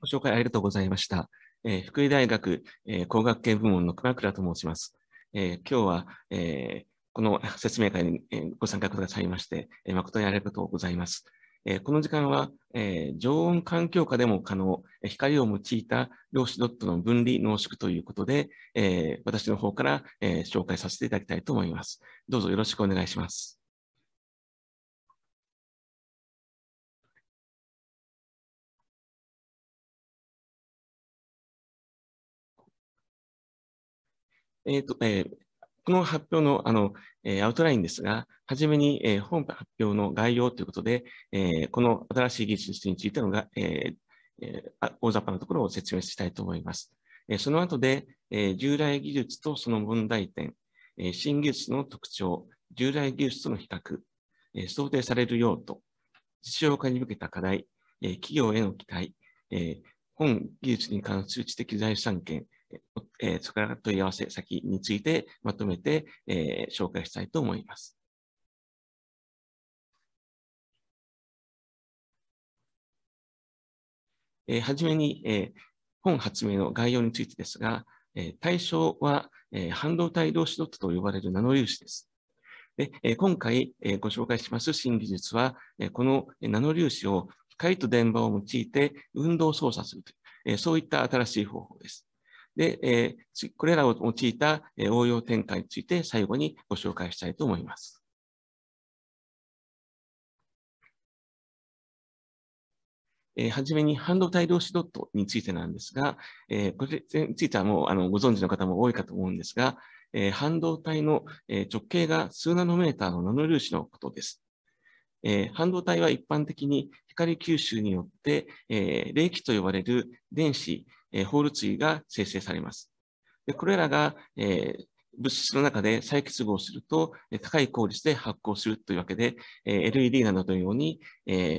ご紹介ありがとうございました。えー、福井大学、えー、工学系部門の熊倉と申します。えー、今日は、えー、この説明会に、えご参加くださいまして、えー、誠にありがとうございます。えー、この時間は、えー、常温環境下でも可能、光を用いた量子ドットの分離濃縮ということで、えー、私の方から、えー、紹介させていただきたいと思います。どうぞよろしくお願いします。えーとえー、この発表のあの、えー、アウトラインですが、はじめに、えー、本発表の概要ということで、えー、この新しい技術についてのが、えー、大雑把なところを説明したいと思います。えー、その後で、えー、従来技術とその問題点、えー、新技術の特徴、従来技術との比較、えー、想定される用途、実用化に向けた課題、えー、企業への期待、えー、本技術に関する知的財産権、えー、そこから問い合わせ先についてまとめて、えー、紹介したいと思います。えー、はじめに、えー、本発明の概要についてですが、えー、対象は、えー、半導体同士ドットと呼ばれるナノ粒子です。でえー、今回、えー、ご紹介します新技術は、えー、このナノ粒子を光と電波を用いて運動操作するという、えー、そういった新しい方法です。で、えー、これらを用いた応用展開について最後にご紹介したいと思います。えー、はじめに半導体量子ドットについてなんですが、えー、これについてはもうあのご存知の方も多いかと思うんですが、えー、半導体の、え直径が数ナノメーターのナノ粒子のことです。え半導体は一般的に光吸収によって、えー、冷気と呼ばれる電子、えー、法律意が生成されます。でこれらが、えー、物質の中で再結合すると、高い効率で発光するというわけで、LED などのように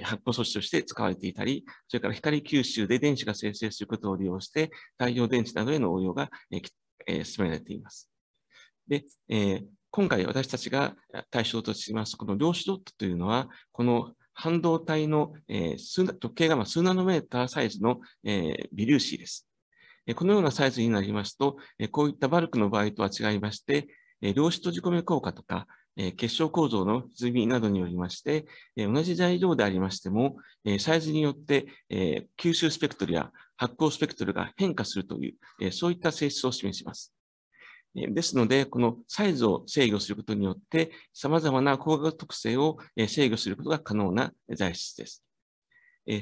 発光装置として使われていたり、それから光吸収で電子が生成することを利用して、太陽電池などへの応用が進められています。で、今回私たちが対象とします、この量子ドットというのは、この半導体の、えー、直径が数ナノメーターサイズの、えー、微粒子です。このようなサイズになりますと、こういったバルクの場合とは違いまして、量子閉じ込め効果とか、結晶構造の歪みなどによりまして、同じ材料でありましても、サイズによって吸収スペクトルや発光スペクトルが変化するという、そういった性質を示します。ですので、このサイズを制御することによって、様々な光学特性を制御することが可能な材質です。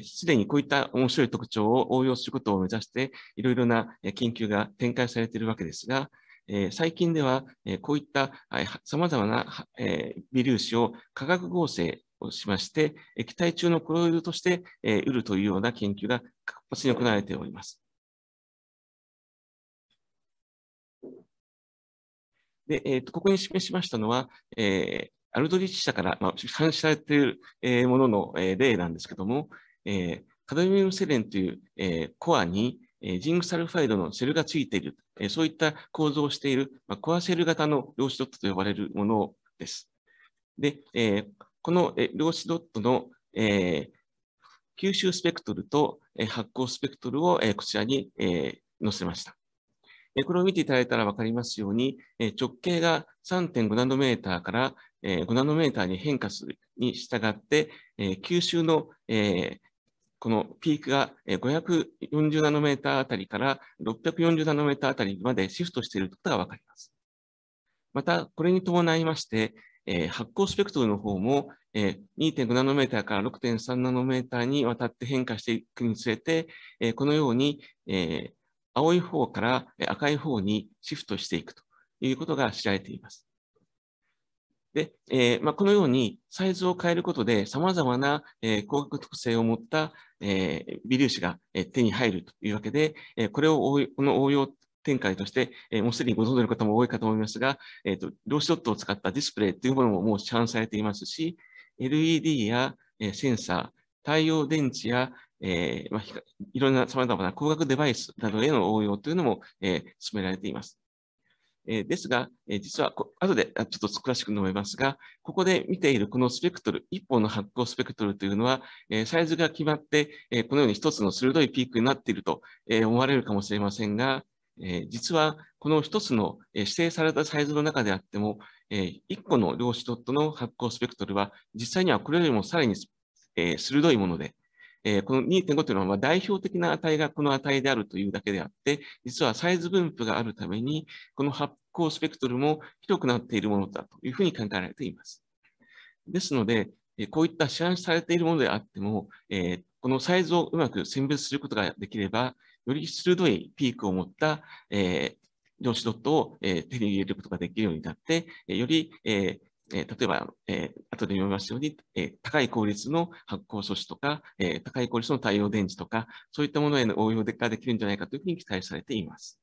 すでにこういった面白い特徴を応用することを目指して、いろいろな研究が展開されているわけですが、最近では、こういった様々な微粒子を化学合成をしまして、液体中のコロイドとして売るというような研究が活発に行われております。で、えー、とここに示しましたのは、えー、アルドリッチ社から、まあ、監視されている、えものの、え例なんですけども、えー、カドミウムセレンという、えー、コアに、えー、ジングサルファイドのセルがついている、えー、そういった構造をしている、まあ、コアセル型の量子ドットと呼ばれるものです。で、えー、この、えー、量子ドットの、えー、吸収スペクトルと、え発光スペクトルを、えこちらに、え載せました。これを見ていただいたら分かりますように、直径が3.5ナノメーターから5ナノメーターに変化するに従って、吸収のこのピークが540ナノメーターあたりから640ナノメーターあたりまでシフトしていることが分かります。また、これに伴いまして、発光スペクトルの方も2.5ナノメーターから6.3ナノメーターにわたって変化していくにつれて、このように青い方から赤い方にシフトしていくということが知られています。で、えー、まあ、このようにサイズを変えることで様々な、えー、光学特性を持った、えー、微粒子が、え手に入るというわけで、えこれをこの応用展開として、えもうすでにご存知の方も多いかと思いますが、えーと、と量シドットを使ったディスプレイというものももう市販されていますし、LED や、えセンサー、太陽電池や、えーまあ、いろんな様々な工学デバイスなどへの応用というのも、えー、進められています。えー、ですが、えー、実はこ、後でちょっと詳しく述べますが、ここで見ているこのスペクトル、一本の発光スペクトルというのは、えー、サイズが決まって、えー、このように一つの鋭いピークになっていると、えー、思われるかもしれませんが、えー、実はこの一つの指定されたサイズの中であっても、えー、1個の量子ドットの発光スペクトルは、実際にはこれよりもさらに、えー、鋭いもので、えー、この2.5というのは代表的な値がこの値であるというだけであって、実はサイズ分布があるために、この発光スペクトルも広くなっているものだというふうに考えられています。ですので、こういった市販されているものであっても、えー、このサイズをうまく選別することができれば、より鋭いピークを持った、えー量子ドットを手に入れることができるようになって、よりえー、例えば、えー、後で読みますように、えー、高い効率の発酵素子とか、え高い効率の太陽電池とか、そういったものへの応用ができるんじゃないかというふうに期待されています。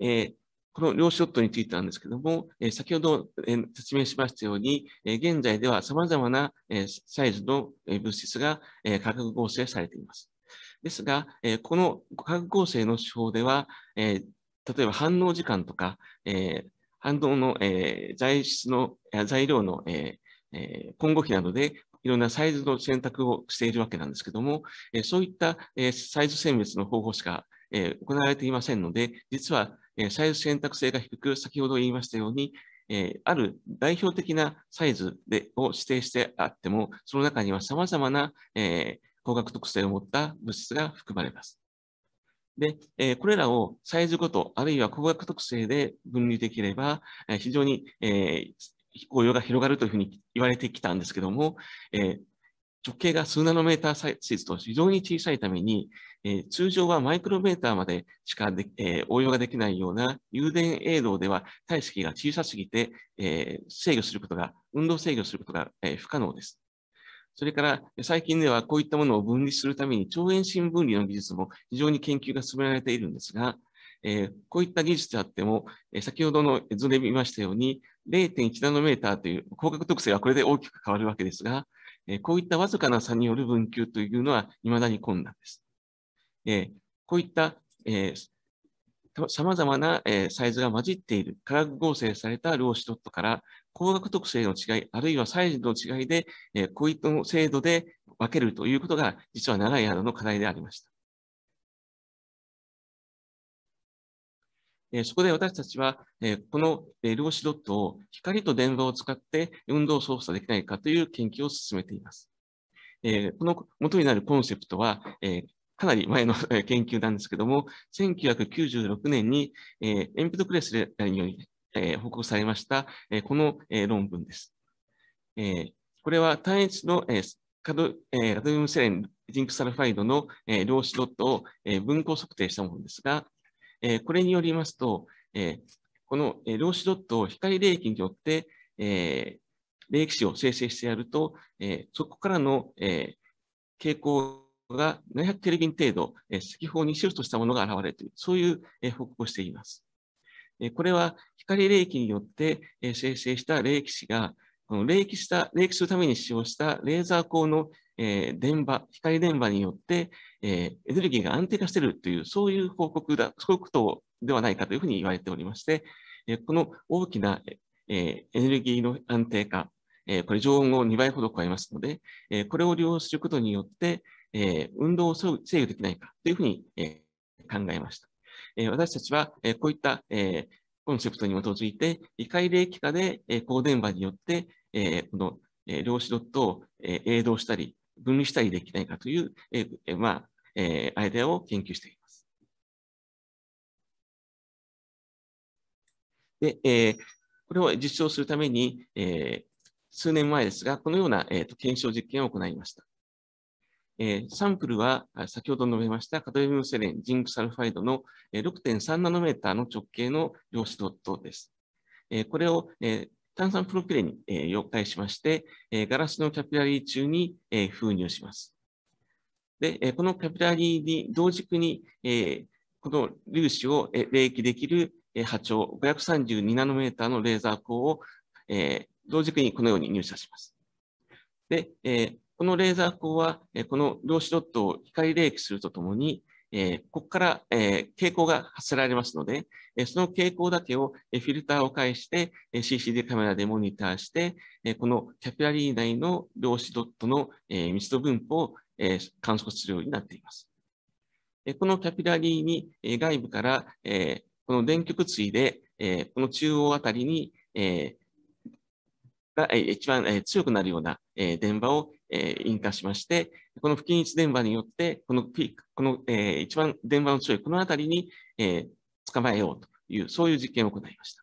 えこの量子ョットについてなんですけども、え先ほど、え説明しましたように、え現在では様々な、えサイズの、え物質が、え化学合成されています。ですが、えこの化学合成の手法では、え例えば反応時間とか、えー、反応の、えー、材質の、材料の、えー混合比などでいろんなサイズの選択をしているわけなんですけども、えー、そういった、えー、サイズ選別の方法しか、えー、行われていませんので、実は、えー、サイズ選択性が低く、先ほど言いましたように、えー、ある代表的なサイズでを指定してあっても、その中には様々な、えー、光学特性を持った物質が含まれます。で、えこれらをサイズごと、あるいは工学特性で分離できれば、え非常に、えー、応用が広がるというふうに言われてきたんですけども、え直径が数ナノメーターサイズと非常に小さいために、え通常はマイクロメーターまでしかで、え応用ができないような誘電映動では体積が小さすぎて、え制御することが、運動制御することが、え不可能です。それから最近ではこういったものを分離するために超遠心分離の技術も非常に研究が進められているんですが、えー、こういった技術であっても、えー、先ほどの図で見ましたように、0.1ナノメーターという光学特性はこれで大きく変わるわけですが、えー、こういったわずかな差による分球というのは未だに困難です。えこういった、え様々な、サイズが混じっている化学合成された量子ドットから高額特性の違い、あるいはサイズの違いで、えー、こういった制度で分けるということが、実は長い間の課題でありました。えー、そこで私たちは、えー、この、えー、量子ドットを光と電話を使って運動操作できないかという研究を進めています。えー、この元になるコンセプトは、えー、かなり前の研究なんですけども、1996年に、えー、エンピドクレスによりえ報告されました、えこの、え論文です。えこれは単一の、えカドえラドミウムセレンジンクサルファイドの、え量子ドットを、え分光測定したものですが、えこれによりますと、えこの、え量子ドットを光冷気によって、えー、冷気子を生成してやると、えそこからの、え傾向が700ケルビン程度、えー、赤方にシフトしたものが現れるという、そういう、え報告をしています。これは光霊気によって生成した霊気子が、この霊気した、霊気するために使用したレーザー光の電波、光電波によって、エネルギーが安定化しているという、そういう報告だ、そういうことではないかというふうに言われておりまして、この大きなエネルギーの安定化、これ常温を2倍ほど超えますので、これを利用することによって、運動を制御できないかというふうに考えました。え私たちは、えこういった、えコンセプトに基づいて、理解霊期化で、え高電波によって、えこの、え量子ドットを、えー、動したり、分離したりできないかという、えまあ、えアイデアを研究しています。で、えこれを実証するために、え数年前ですが、このような、えー、と検証実験を行いました。えー、サンプルは先ほど述べましたカドミウムセレン、ジンクサルファイドの6.3ナノメーターの直径の量子ドットです。えー、これを、えー、炭酸プロピレに、えー、溶解しまして、えー、ガラスのキャピラリー中に、えー、封入します。で、えー、このキャピラリーに同軸に、えー、この粒子を、えー、冷気できる、えー、波長532ナノメーターのレーザー光を、えー、同軸にこのように入射します。で、えーこのレーザー光は、えこの量子ドットを光冷気するとともに、えここから、え傾向が発せられますので、えその傾向だけを、えフィルターを介して、え CCD カメラでモニターして、えこのキャピラリー内の量子ドットの、え密度分布を、え観測するようになっています。えこのキャピラリーに、え外部から、えこの電極対で、えこの中央あたりに、えーが一番強くなるような電波を引火しまして、この不均一電波によって、このピーク、この一番電波の強いこの辺りに捕まえようという、そういう実験を行いました。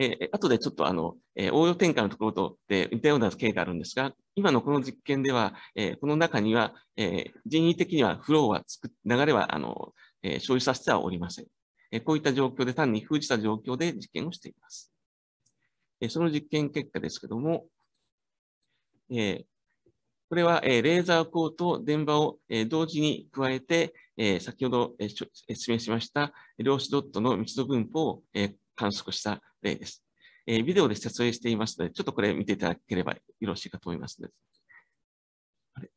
え後でちょっとあの、え応用転換のところとで似たような経緯があるんですが、今のこの実験では、えこの中には、え人為的にはフローはつく、流れはあの、え生じさせてはおりません。えこういった状況で単に封じた状況で実験をしています。その実験結果ですけども、えこれは、えレーザー光と電波を、え同時に加えて、え先ほど、え説明しました量子ドットの密度分布を、え観測した例です、えビデオで撮影していますので、ちょっとこれ見ていただければよろしいかと思いますので。あれ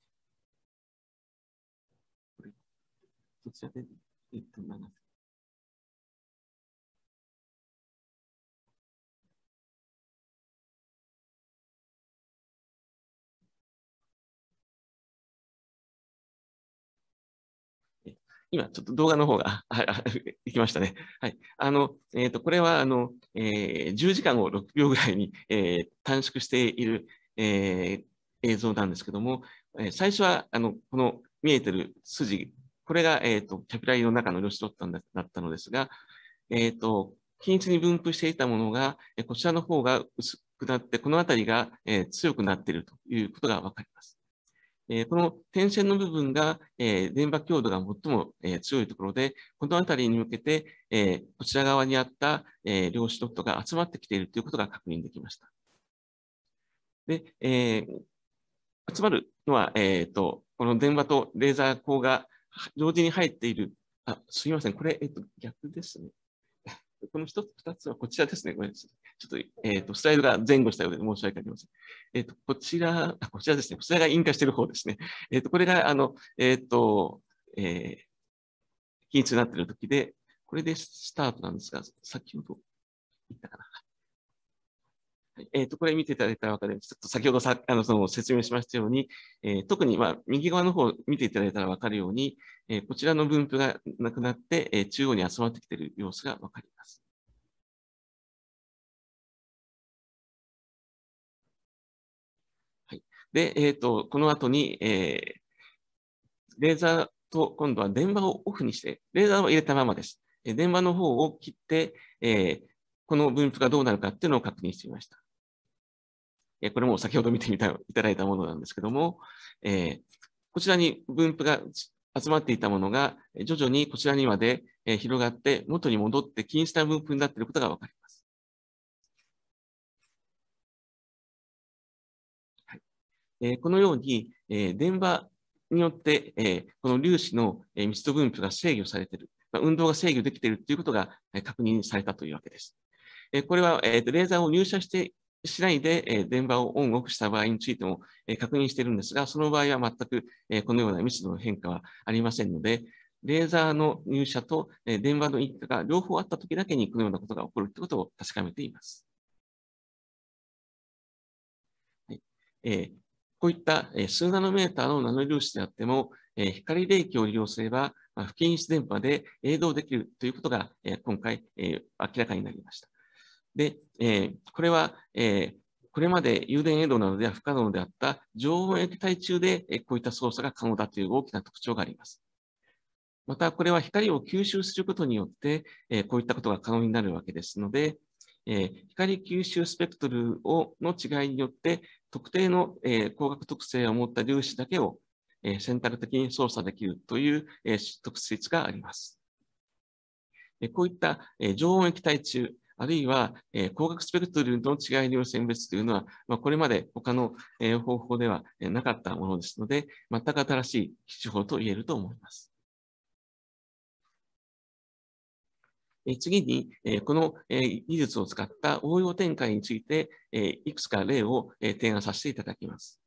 こちらで、えっと、す。今、ちょっと動画の方が、いきましたね。はい。あの、えっ、ー、と、これは、あの、えー、10時間を6秒ぐらいに、えー、短縮している、えー、映像なんですけども、えー、最初は、あの、この見えてる筋、これが、えっ、ー、と、キャピラリの中の露出だったのですが、えっ、ー、と、均一に分布していたものが、こちらの方が薄くなって、この辺りが強くなっているということがわかります。えこの点線の部分が、え電波強度が最も、え強いところで、この辺りに向けて、えこちら側にあった、え量子ドットが集まってきているということが確認できました。で、え集まるのは、えっ、と、この電波とレーザー光が同時に入っている。あ、すみません。これ、えっ、と、逆ですね。この一つ、二つはこちらですね。これちょっと、えっ、ー、と、スライドが前後したようで申し訳ありません。えっ、ー、と、こちら、こちらですね。こちらが引火している方ですね。えっ、ー、と、これが、あの、えっ、と、えー、均一になっている時で、これでスタートなんですが、先ほど言ったかな。はい、えっ、と、これ見ていただいたわます。ちょっと先ほどさ、あの、その説明しましたように、え特に、まあ、右側の方を見ていただいたらわかるように、えこちらの分布がなくなって、え中央に集まってきている様子がわかります。で、えっ、ー、と、この後に、えー、レーザーと今度は電話をオフにして、レーザーを入れたままです。え電話の方を切って、えー、この分布がどうなるかっていうのを確認してみました。えこれも先ほど見てみたいただいたものなんですけども、えー、こちらに分布が集まっていたものが、徐々にこちらにまで広がって元に戻って均一な分布になっていることがわかります。えこのように、え電話によって、えこの粒子の密度分布が制御されている、ま運動が制御できているということが確認されたというわけです。えこれは、えレーザーを入射してしないで、え電波をオンオフした場合についても、え確認しているんですが、その場合は全く、えこのような密度の変化はありませんので、レーザーの入射と、え電話の一過が両方あった時だけにこのようなことが起こるということを確かめています。はいえこういった数ナノメーターのナノ粒子であっても、光冷気を利用すれば、不均一電波で映像できるということが、今回明らかになりました。で、これは、これまで油田映像などでは不可能であった常温液体中でこういった操作が可能だという大きな特徴があります。また、これは光を吸収することによって、こういったことが可能になるわけですので、光吸収スペクトルをの違いによって、特定の、えー、光学特性を持った粒子だけを、えー、選択的に操作できるという、えー、特性があります。えこういった、え常温液体中、あるいは、え光学スペクトルの違いによる選別というのは、まあ、これまで他の、え方法では、えなかったものですので、全く新しい手法と言えると思います。次に、この技術を使った応用展開について、いくつか例を提案させていただきます。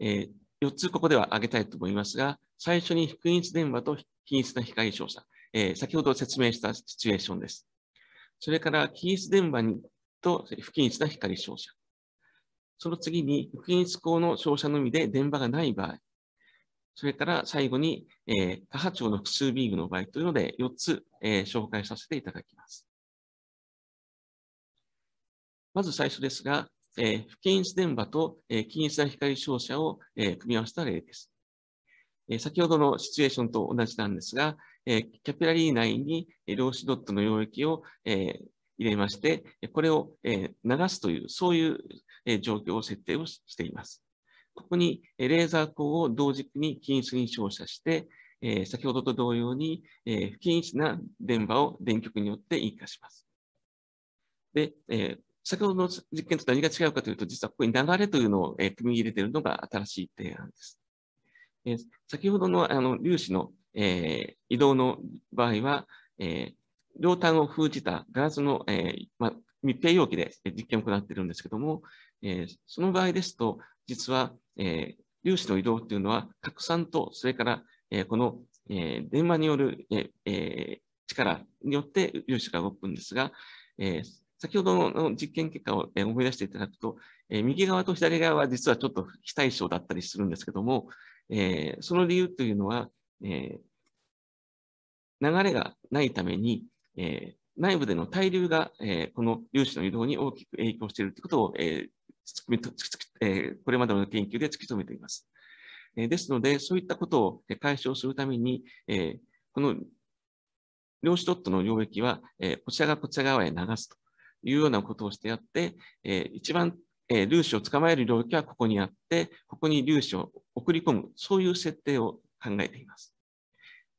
4つここでは挙げたいと思いますが、最初に福音電話と品質な光照射、先ほど説明したシチュエーションです。それから、品質電話と不均一な光照射。その次に、不均質光の照射のみで電波がない場合、それから最後に、えー、波長の複数ビームの場合というので、4つ、えー、紹介させていただきます。まず最初ですが、えー、不均一電波と、えー、均一な光照射を、えー、組み合わせた例です。えー、先ほどのシチュエーションと同じなんですが、えー、キャピラリー内に、えー、量子ドットの溶液を、えー、入れまして、これを、えー、流すという、そういう、えー、状況を設定をしています。ここにレーザー光を同時に均一に照射して、え先ほどと同様に、え不均一な電波を電極によって引火します。で、え先ほどの実験と何が違うかというと、実はここに流れというのを、え組み入れているのが新しい提案です。え先ほどのあの粒子の、え移動の場合は、え両端を封じたガラスの、えま密閉容器で実験を行っているんですけども、えその場合ですと、実は、えー、粒子の移動っていうのは、拡散と、それから、えー、この、えー、電話による、えー、力によって粒子が動くんですが、えー、先ほどの実験結果を思い出していただくと、えー、右側と左側は実はちょっと非対称だったりするんですけども、えー、その理由というのは、えー、流れがないために、えー、内部での対流が、えー、この粒子の移動に大きく影響しているということを、えー、突きえこれまでの研究で突き止めています。えですので、そういったことを解消するために、えこの量子ドットの領域は、えこちらがこちら側へ流すというようなことをしてやって、え一番、え粒子を捕まえる領域はここにあって、ここに粒子を送り込む、そういう設定を考えています。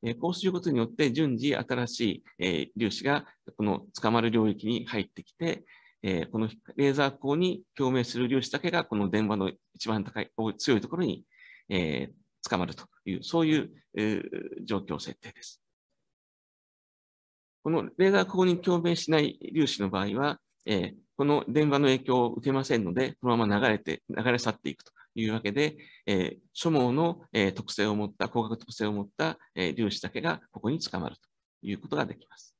えこうすることによって順次新しい、え粒子がこの捕まる領域に入ってきて、えー、このレーザー光に共鳴する粒子だけが、この電話の一番高い、強いところに、えー、捕まるという、そういう、えー、状況設定です。このレーザー光に共鳴しない粒子の場合は、えー、この電話の影響を受けませんので、このまま流れて、流れ去っていくというわけで、えー、諸網の、えー、特性を持った、光学特性を持った、えー、粒子だけがここに捕まるということができます。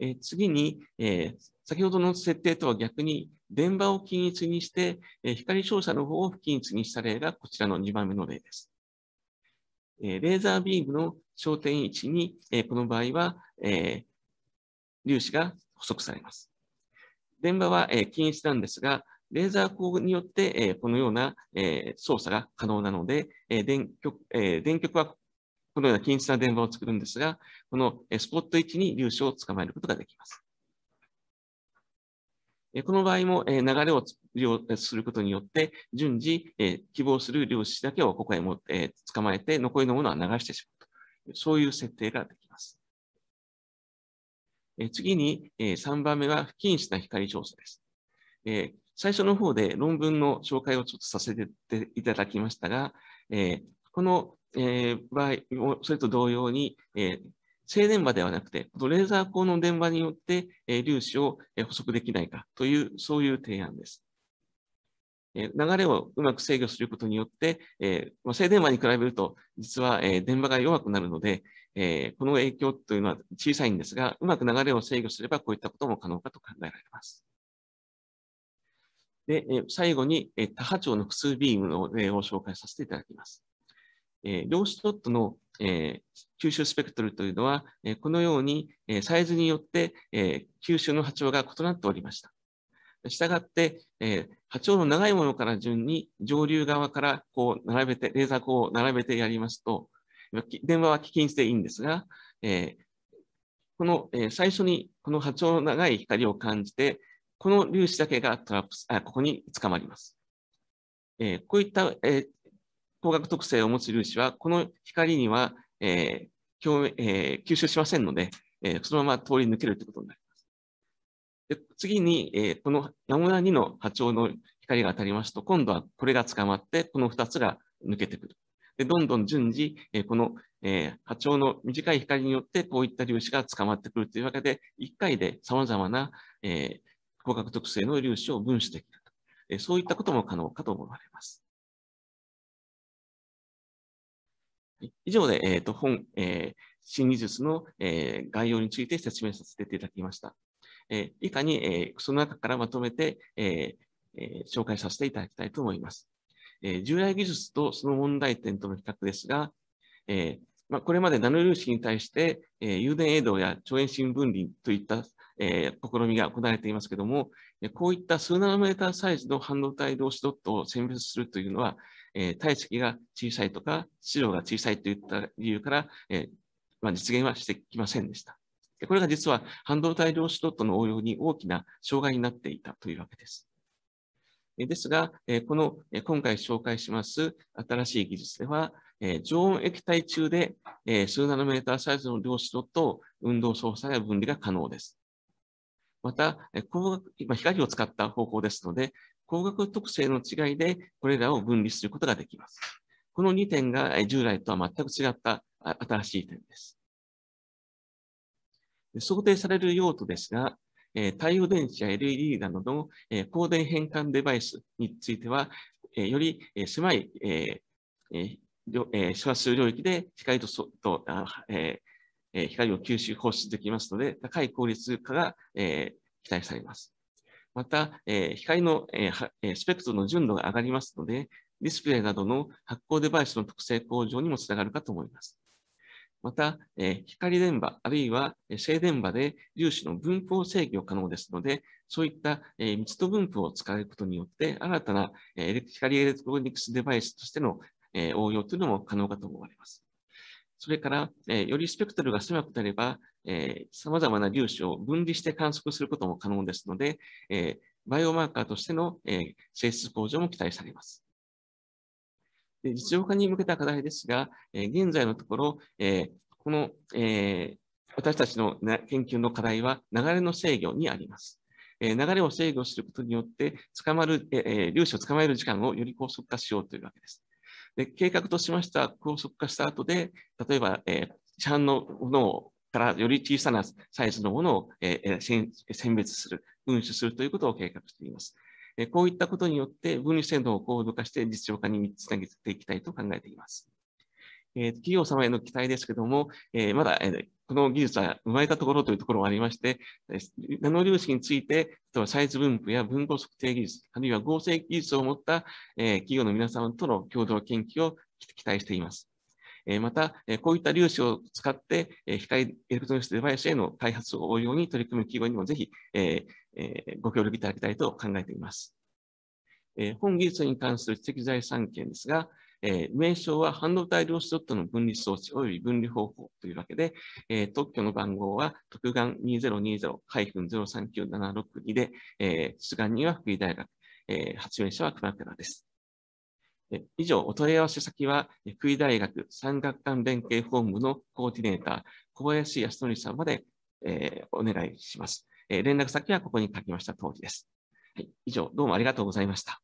え次に、え先ほどの設定とは逆に、電場を均一にして、え光照射の方を不均一にした例がこちらの2番目の例です。えレーザービームの焦点位置に、えこの場合は、え粒子が補足されます。電場は、え均一なんですが、レーザー光によって、えこのような、え操作が可能なので、え電極え電極はこのような均一な電話を作るんですが、このスポット位置に粒子を捕まえることができます。この場合も流れをすることによって、順次、希望する量子だけをここへて捕まえて、残りのものは流してしまうと。そういう設定ができます。次に、3番目は不均一な光調査です。最初の方で論文の紹介をちょっとさせていただきましたが、この、えー、場合、それと同様に、えー、静電場ではなくて、レーザー光の電場によって、えー、粒子を、えー、捕できないかという、そういう提案です。えー、流れをうまく制御することによって、えーまあ、静電場に比べると、実は、えー、電場が弱くなるので、えー、この影響というのは小さいんですが、うまく流れを制御すれば、こういったことも可能かと考えられます。で、えー、最後に、えー、多波長の複数ビームの例を紹介させていただきます。え量子ドットの、え吸収スペクトルというのは、えこのように、えサイズによって、え吸収の波長が異なっておりました。したがって、え波長の長いものから順に上流側からこう並べて、レーザーこを並べてやりますと、電話は禁しでいいんですが、えこの、え最初にこの波長の長い光を感じて、この粒子だけがトラップあここに捕まります。えこういった、え光学特性を持つ粒子は、この光には、えーえー、吸収しませんので、えー、そのまま通り抜けるということになります。で次に、えー、この山田2の波長の光が当たりますと、今度はこれが捕まって、この2つが抜けてくる。でどんどん順次、えー、この、えー、波長の短い光によって、こういった粒子が捕まってくるというわけで、1回で様々な、えー、光学特性の粒子を分子できると、えそういったことも可能かと思われます。以上で、えー、と本、えー、新技術の、えー、概要について説明させていただきました。えー、以下に、えー、その中からまとめて、えーえー、紹介させていただきたいと思います。えー、従来技術とその問題点との比較ですが、えーまあ、これまでナノ粒子に対して、えー、誘電営動や超遠心分離といった、えー、試みが行われていますけれども、こういった数ナノメーターサイズの半導体同士ドットを選別するというのは、えー、体積が小さいとか、資料が小さいといった理由から、えー、まあ、実現はしてきませんでした。これが実は半導体量子ドットの応用に大きな障害になっていたというわけです。ですが、この今回紹介します新しい技術では、常温液体中で数ナノメーターサイズの量子ドットを運動操作や分離が可能です。また、光を使った方法ですので、光学特性の違いで、これらを分離することができます。この2点が従来とは全く違った新しい点です。想定される用途ですが、太陽電池や LED などの光電変換デバイスについては、より狭い周波数領域で光とと光を吸収放出できますので、高い効率化が期待されます。また、えー、光の、えー、スペクトルの純度が上がりますので、ディスプレイなどの発光デバイスの特性向上にもつながるかと思います。また、えー、光電波あるいは静電波で粒子の分布を制御可能ですので、そういった、え密度分布を使うことによって、新たな、え光エレクトロニクスデバイスとしての、え応用というのも可能かと思われます。それから、えよりスペクトルが狭くなれば、えま様々な粒子を分離して観測することも可能ですので、えバイオマーカーとしての、え性質向上も期待されます。で実用化に向けた課題ですが、え現在のところ、えこの、え私たちの研究の課題は流れの制御にあります。流れを制御することによって、捕まる、え粒子を捕まえる時間をより高速化しようというわけです。で計画としました高速化した後で、例えば、えー、市販のものをからより小さなサイズのものを、えー、選別する、分種するということを計画しています。えー、こういったことによって分離制度を高度化して実用化につなげていきたいと考えています。えー、企業様への期待ですけども、えー、まだ、えー、この技術は生まれたところというところがありまして、ナノ粒子について、例えばサイズ分布や分母測定技術、あるいは合成技術を持った、えー、企業の皆様との共同研究を期待しています。えまた、えこういった粒子を使って、え光エレクトロニスデバイスへの開発を応用に取り組む企業にもぜひ、ええご協力いただきたいと考えています。え本技術に関する知的財産権ですが、えー、名称は半導体量子ドットの分離装置及び分離方法というわけで、えー、特許の番号は特眼2020-039762で、えー、出願人は福井大学、えー、発明者は熊倉です。以上、お問い合わせ先は、福井大学産学館連携本部のコーディネーター、小林康則さんまで、えー、お願いします、えー。連絡先はここに書きました通りです。はい、以上、どうもありがとうございました。